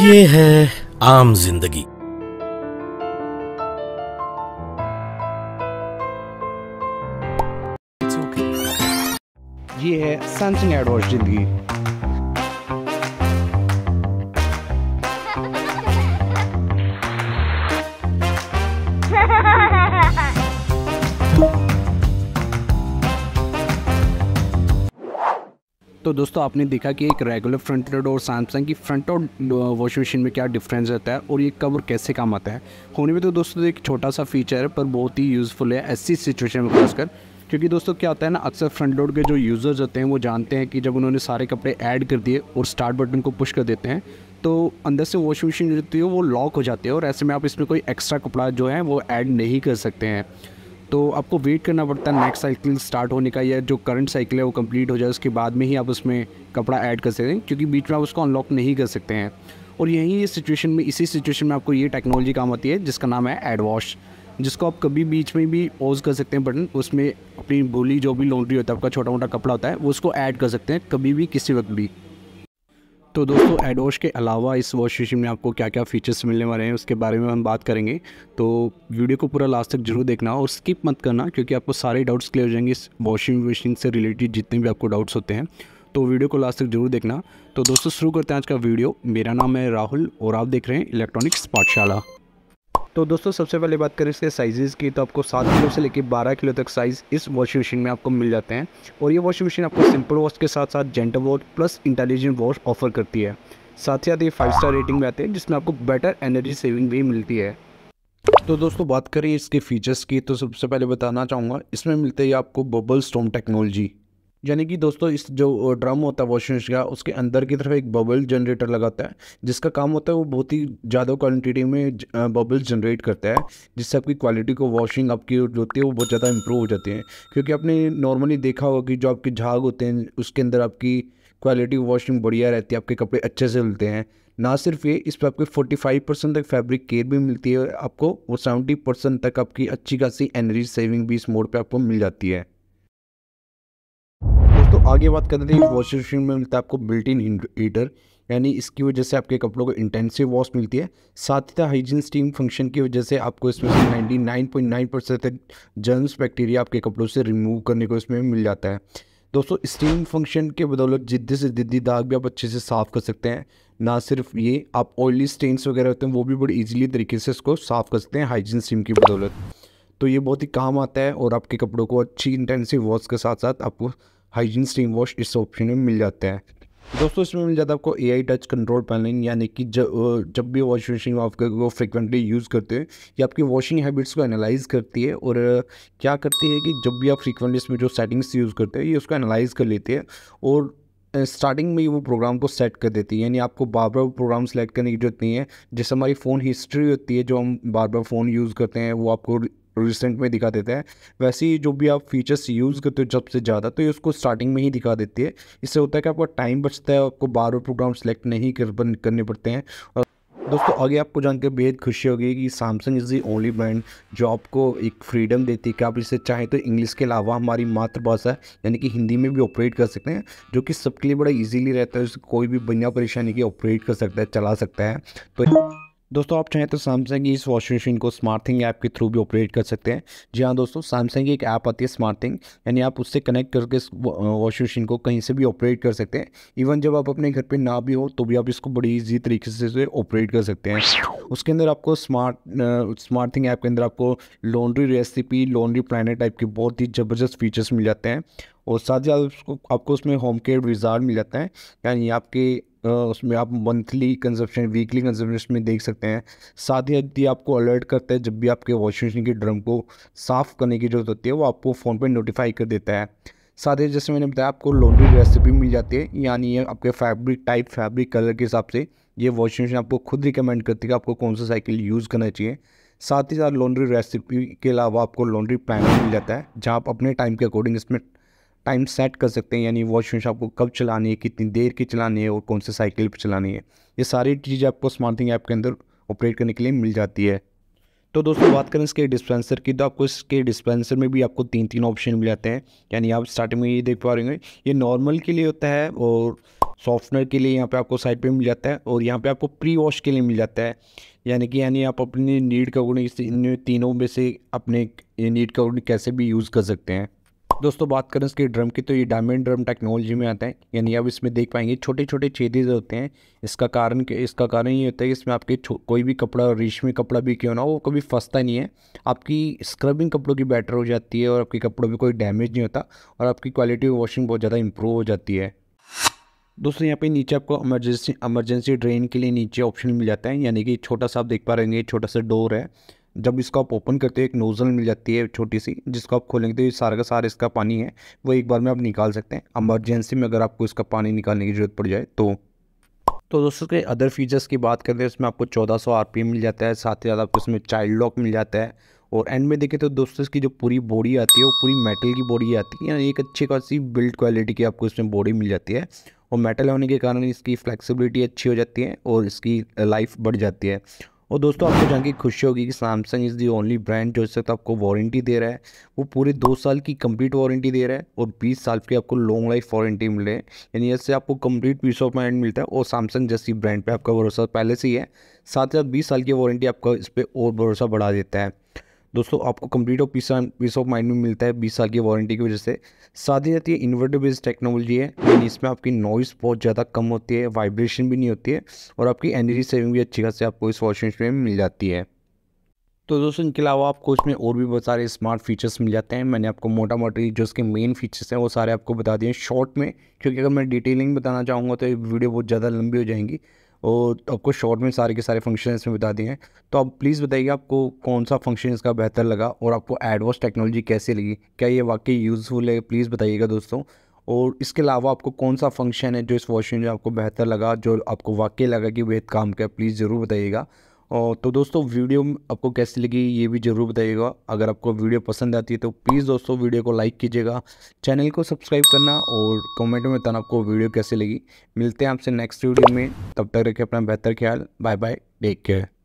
ये है आम जिंदगी ये है सैमसंग एडवॉच जिंदगी तो दोस्तों आपने देखा कि एक रेगुलर फ्रंट लोड और सैमसंग की फ्रंट और वॉशिंग मशीन में क्या डिफरेंस रहता है और ये कब और कैसे काम आता है होने में तो दोस्तों एक छोटा सा फीचर है पर बहुत ही यूज़फुल है ऐसी सिचुएशन में खासकर क्योंकि दोस्तों क्या होता है ना अक्सर फ्रंट लोड के जो यूज़र्स होते हैं वो जानते हैं कि जब उन्होंने सारे कपड़े ऐड कर दिए और स्टार्ट बटन को पुश कर देते हैं तो अंदर से वॉशिंग मशीन जो होती है वो लॉक हो जाती है और ऐसे में आप इसमें कोई एक्स्ट्रा कपड़ा जो है वो ऐड नहीं कर सकते हैं तो आपको वेट करना पड़ता है नेक्स्ट साइकिल स्टार्ट होने का या जो करंट साइकिल है वो कंप्लीट हो जाए उसके बाद में ही आप उसमें कपड़ा ऐड कर सकते हैं क्योंकि बीच में आप उसको अनलॉक नहीं कर सकते हैं और यहीं ये सिचुएशन में इसी सिचुएशन में आपको ये टेक्नोलॉजी काम आती है जिसका नाम है एड वॉश जिसको आप कभी बीच में भी पॉज कर सकते हैं बटन उसमें अपनी बोली जो भी लॉन्ड्री होता है आपका छोटा मोटा कपड़ा होता है वो उसको ऐड कर सकते हैं कभी भी किसी वक्त भी तो दोस्तों एडोश के अलावा इस वॉश मशीन में आपको क्या क्या फीचर्स मिलने वाले हैं उसके बारे में हम बात करेंगे तो वीडियो को पूरा लास्ट तक जरूर देखना और स्किप मत करना क्योंकि आपको सारे डाउट्स क्लियर हो जाएंगे इस वॉशिंग मशीन से रिलेटेड जितने भी आपको डाउट्स होते हैं तो वीडियो को लास्ट तक जरूर देखना तो दोस्तों शुरू करते हैं आज का वीडियो मेरा नाम है राहुल और आप देख रहे हैं इलेक्ट्रॉनिक्स पाठशाला तो दोस्तों सबसे पहले बात करें इसके साइजेस की तो आपको सात किलो से लेकर बारह किलो तक साइज़ इस वॉशिंग मशीन में आपको मिल जाते हैं और ये वॉशिंग मशीन आपको सिंपल वॉश के साथ साथ gentle wash plus intelligent wash offer करती है साथ ही साथ ये फाइव स्टार रेटिंग में आते हैं जिसमें आपको बेटर एनर्जी सेविंग भी मिलती है तो दोस्तों बात करें इसके फीचर्स की तो सबसे पहले बताना चाहूँगा इसमें मिलते ही आपको बबल स्टोम टेक्नोलॉजी यानी कि दोस्तों इस जो ड्रम होता है वॉशिंग मशीन का उसके अंदर की तरफ एक बबल जनरेटर लगाता है जिसका काम होता है वो बहुत ही ज़्यादा क्वान्टिटी में बबल्स जनरेट करता है जिससे आपकी क्वालिटी को वॉशिंग आपकी जो होती है वो बहुत ज़्यादा इंप्रूव हो जाती है क्योंकि आपने नॉर्मली देखा होगा कि जो आपके झाग होते हैं उसके अंदर आपकी क्वालिटी वॉशिंग बढ़िया रहती है आपके कपड़े अच्छे से धुलते हैं ना सिर्फ ये इस पर आपको 45 परसेंट तक फैब्रिक केयर भी मिलती है आपको वो 70 परसेंट तक आपकी अच्छी खासी एनर्जी सेविंग भी इस मोड पे आपको मिल जाती है आगे बात करते हैं वॉशिंग मशीन में मिलता है आपको बिल्ट इन हीटर यानी इसकी वजह से आपके कपड़ों को इंटेंसिव वॉश मिलती है साथ ही साथ हाइजीन स्टीम फंक्शन की वजह से आपको इसमें से ninety nine point nine percent germs bacteria आपके कपड़ों से रिमूव करने को इसमें मिल जाता है दोस्तों स्टीम फंक्शन के बदौलत जिद्दी से जिद्दी दाग भी आप अच्छे से साफ़ कर सकते हैं ना सिर्फ ये आप ऑयली स्टेन्स वगैरह होते हैं वो भी बड़ी ईजिली तरीके से इसको साफ़ कर सकते हैं हाइजीन स्टीम की बदौलत तो ये बहुत ही काम आता है और आपके कपड़ों को अच्छी इंटेंसिव वॉश के साथ साथ आपको हाइजीन स्टीम वॉश इस ऑप्शन में मिल जाते हैं दोस्तों इसमें मिल जाता है आपको A I touch control panelling यानी कि जब जब भी वॉश मशीन आप वो फ्रिक्वेंटली यूज़ करते हैं ये आपकी वॉशिंग हैबिट्स को एनालाइज करती है और क्या करती है कि जब भी आप फ्रिक्वेंटली इसमें जो सेटिंग्स यूज़ करते हैं ये उसको एनालाइज कर लेती है और स्टार्टिंग में ही वो प्रोग्राम को सेट कर देती है यानी आपको बार बार प्रोग्राम सेलेक्ट करने की जरूरत नहीं है जैसे हमारी फ़ोन हिस्ट्री होती है जो हम बार बार फ़ोन यूज़ करते हैं वो आपको रिसेंट में दिखा देते हैं वैसे ही जो भी आप फीचर्स यूज़ करते हो जब से ज़्यादा तो ये उसको स्टार्टिंग में ही दिखा देती है इससे होता है कि आपका टाइम बचता है आपको बार बार प्रोग्राम सेलेक्ट नहीं कर करने पड़ते हैं और दोस्तों आगे आपको जानकर बेहद खुशी होगी कि Samsung is the only brand जो आपको एक फ्रीडम देती है कि आप इसे चाहें तो इंग्लिश के अलावा हमारी मातृभाषा यानी कि हिंदी में भी ऑपरेट कर सकते हैं जो कि सबके लिए बड़ा इजीली रहता है कोई भी बिना परेशानी के ऑपरेट कर सकता है चला सकता है तो दोस्तों आप चाहें तो सैमसंग की इस वॉशिंग मशीन को स्मार्ट थिंग ऐप के थ्रू भी ऑपरेट कर सकते हैं जी हाँ दोस्तों सैमसंग की एक ऐप आती है स्मार्ट थिंग यानी आप उससे कनेक्ट करके वॉशिंग मशीन को कहीं से भी ऑपरेट कर सकते हैं इवन जब आप अपने घर पर ना भी हो तो भी आप इसको बड़ी ईजी तरीके से ऑपरेट कर सकते हैं उसके अंदर आपको स्मार्ट स्मार्ट थिंग ऐप के अंदर आपको laundry recipe laundry plan type के बहुत ही ज़बरदस्त फीचर्स मिल जाते हैं और साथ ही साथ आपको उसमें होम केयर विजार मिल जाता है यानी आपके उसमें आप मंथली कंजप्शन वीकली कंजप्शन में देख सकते हैं साथ ही यदि आपको अलर्ट करता है जब भी आपके वॉशिंग मशीन के ड्रम को साफ़ करने की जरूरत होती है वो आपको फ़ोन पर नोटिफाई कर देता है साथ ही जैसे मैंने बताया आपको लॉन्ड्री रेसिपी मिल जाती है यानी आपके फैब्रिक टाइप फैब्रिक कलर के हिसाब से ये वॉशिंग मशीन आपको खुद रिकमेंड करती है कि आपको कौन सा साइकिल यूज़ करना चाहिए साथ ही साथ लॉन्ड्री रेसिपी के अलावा आपको लॉन्ड्री प्लान मिल जाता है जहाँ आप अपने टाइम के अकॉर्डिंग इसमें टाइम सेट कर सकते हैं यानी वॉशिंग मशीन आपको कब चलानी है कितनी देर की चलानी है और कौन से साइकिल पर चलानी है ये सारी चीज़ें आपको स्मार्टिंग ऐप के अंदर ऑपरेट करने के लिए मिल जाती है तो दोस्तों बात करें इसके डिस्पेंसर की तो आपको इसके डिस्पेंसर में भी आपको तीन तीन ऑप्शन मिल जाते हैं यानी आप स्टार्टिंग में ये देख पा रहे होंगे ये नॉर्मल के लिए होता है और सॉफ्टवेयर के लिए यहाँ पे आपको साइड पे मिल जाता है और यहाँ पे आपको प्री वॉश के लिए मिल जाता है यानी कि यानी आप अपनी नीड के अकॉर्डिंग इन तीनों में से अपने नीड के अकॉर्डिंग कैसे भी यूज़ कर सकते हैं दोस्तों बात करें इसके ड्रम की तो ये डायमंड ड्रम टेक्नोलॉजी में आता है यानी आप इसमें देख पाएंगे छोटे छोटे छेदेज होते हैं इसका कारण इसका कारण ये होता है कि इसमें आपके कोई भी कपड़ा रेशमी कपड़ा भी क्यों ना वो कभी फंसता नहीं है आपकी स्क्रबिंग कपड़ों की बेटर हो जाती है और आपके कपड़ों में कोई डैमेज नहीं होता और आपकी क्वालिटी ऑफ वॉशिंग बहुत ज़्यादा इंप्रूव हो जाती है दोस्तों यहाँ पे नीचे आपको इमरजेंसी इमरजेंसी ड्रेन के लिए नीचे ऑप्शन मिल जाता है यानी कि छोटा सा आप देख पा रहे हैं छोटा सा डोर है जब इसको आप ओपन करते हो एक नोज़ल मिल जाती है छोटी सी जिसको आप खोलेंगे तो ये सारा का सारा इसका पानी है वो एक बार में आप निकाल सकते हैं एमरजेंसी में अगर आपको इसका पानी निकालने की ज़रूरत पड़ जाए तो तो दोस्तों के अदर फीचर्स की बात करते हैं इसमें आपको 1400 एम मिल जाता है साथ ही साथ आपको इसमें चाइल्ड लॉक मिल जाता है और एंड में देखें तो दोस्तों इसकी जो पूरी बॉडी आती है वो पूरी मेटल की बॉडी आती है एक अच्छी खासी बिल्ड क्वालिटी की आपको इसमें बॉडी मिल जाती है और मेटल होने के कारण इसकी फ्लेक्सिबिलिटी अच्छी हो जाती है और इसकी लाइफ बढ़ जाती है और दोस्तों आपको जान के खुशी होगी कि Samsung is the only brand जो इस वक्त आपको वारंटी दे रहा है वो पूरे दो साल की कंप्लीट वारंटी दे रहा है और बीस साल की आपको लॉन्ग लाइफ वारंटी मिल रही है यानी इससे आपको कंप्लीट पीस ऑफ माइंड मिलता है और सैमसंग जैसी ब्रांड पर आपका भरोसा पहले से ही है साथ ही साथ बीस साल की वारंटी आपका इस पर और भरोसा बढ़ा देता है दोस्तों आपको complete of peace peace of mind में मिलता है बीस साल की वारंटी की वजह से साथ ही साथ ये इन्वर्टर बेस्ड टेक्नोलॉजी है यानी इसमें आपकी नॉइस बहुत ज़्यादा कम होती है वाइब्रेशन भी नहीं होती है और आपकी एनर्जी सेविंग भी अच्छी खासी आपको इस वॉशिंग मशीन में मिल जाती है तो दोस्तों इनके अलावा आपको इसमें और भी बहुत सारे स्मार्ट फीचर्स मिल जाते हैं मैंने आपको मोटा मोटी जो इसके मेन फीचर्स हैं वो सारे आपको बता दिए शॉर्ट में क्योंकि अगर मैं डिटेलिंग बताना चाहूँगा तो वीडियो बहुत ज़्यादा लंबी हो जाएंगी और आपको शॉर्ट में सारे के सारे फंक्शन इसमें बता दिए हैं तो आप प्लीज़ बताइए आपको कौन सा फंक्शन इसका बेहतर लगा और आपको एडवांस टेक्नोलॉजी कैसे लगी क्या ये वाकई यूज़फुल है प्लीज़ बताइएगा दोस्तों और इसके अलावा आपको कौन सा फंक्शन है जो इस वॉशिंग में आपको बेहतर लगा जो आपको वाकई लगा कि वेद काम का प्लीज़ ज़रूर बताइएगा तो दोस्तों वीडियो आपको कैसी लगी ये भी ज़रूर बताइएगा अगर आपको वीडियो पसंद आती है तो प्लीज़ दोस्तों वीडियो को लाइक कीजिएगा चैनल को सब्सक्राइब करना और कमेंट में बताना आपको वीडियो कैसी लगी मिलते हैं आपसे नेक्स्ट वीडियो में तब तक रखें अपना बेहतर ख्याल बाय बाय टेक केयर